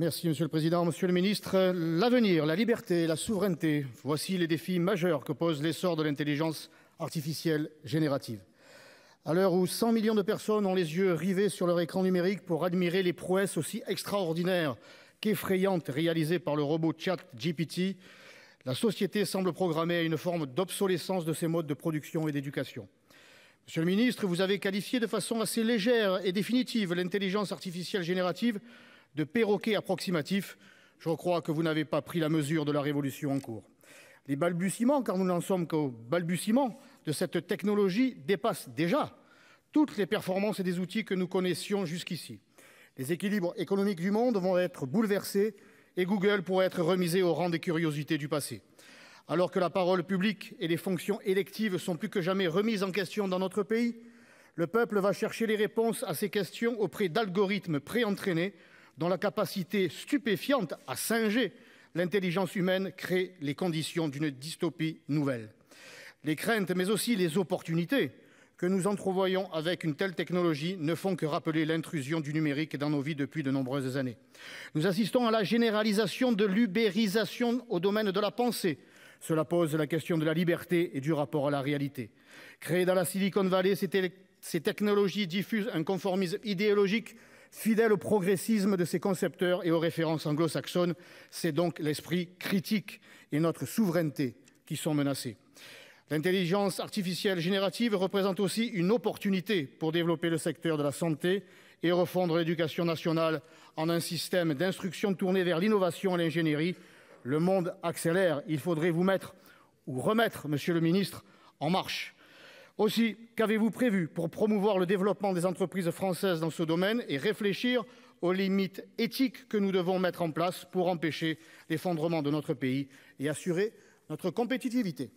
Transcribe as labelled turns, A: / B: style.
A: Merci monsieur le président, Monsieur le Ministre, l'avenir, la liberté, la souveraineté, voici les défis majeurs que pose l'essor de l'Intelligence artificielle générative. À l'heure où 100 millions de personnes ont les yeux rivés sur leur écran numérique pour admirer les prouesses aussi extraordinaires qu'effrayantes réalisées par le robot Chat GPT. La société semble programmée à une forme d'obsolescence de ses modes de production et d'éducation. Monsieur le Ministre, vous avez qualifié de façon assez légère et définitive l'Intelligence artificielle générative de perroquet approximatif. Je crois que vous n'avez pas pris la mesure de la révolution en cours. Les balbutiements, car nous n'en sommes qu'aux balbutiements de cette technologie, dépassent déjà toutes les performances et des outils que nous connaissions jusqu'ici. Les équilibres économiques du monde vont être bouleversés et Google pourrait être remisé au rang des curiosités du passé. Alors que la parole publique et les fonctions électives sont plus que jamais remises en question dans notre pays, le peuple va chercher les réponses à ces questions auprès d'algorithmes préentraînés dont la capacité stupéfiante à singer l'intelligence humaine crée les conditions d'une dystopie nouvelle. Les craintes, mais aussi les opportunités que nous entrevoyons avec une telle technologie ne font que rappeler l'intrusion du numérique dans nos vies depuis de nombreuses années. Nous assistons à la généralisation de l'ubérisation au domaine de la pensée. Cela pose la question de la liberté et du rapport à la réalité. Créées dans la Silicon Valley, ces technologies diffusent un conformisme idéologique fidèle au progressisme de ses concepteurs et aux références anglo-saxonnes. C'est donc l'esprit critique et notre souveraineté qui sont menacés. L'intelligence artificielle générative représente aussi une opportunité pour développer le secteur de la santé et refondre l'éducation nationale en un système d'instruction tourné vers l'innovation et l'ingénierie. Le monde accélère. Il faudrait vous mettre ou remettre, monsieur le ministre, en marche. Aussi, qu'avez-vous prévu pour promouvoir le développement des entreprises françaises dans ce domaine et réfléchir aux limites éthiques que nous devons mettre en place pour empêcher l'effondrement de notre pays et assurer notre compétitivité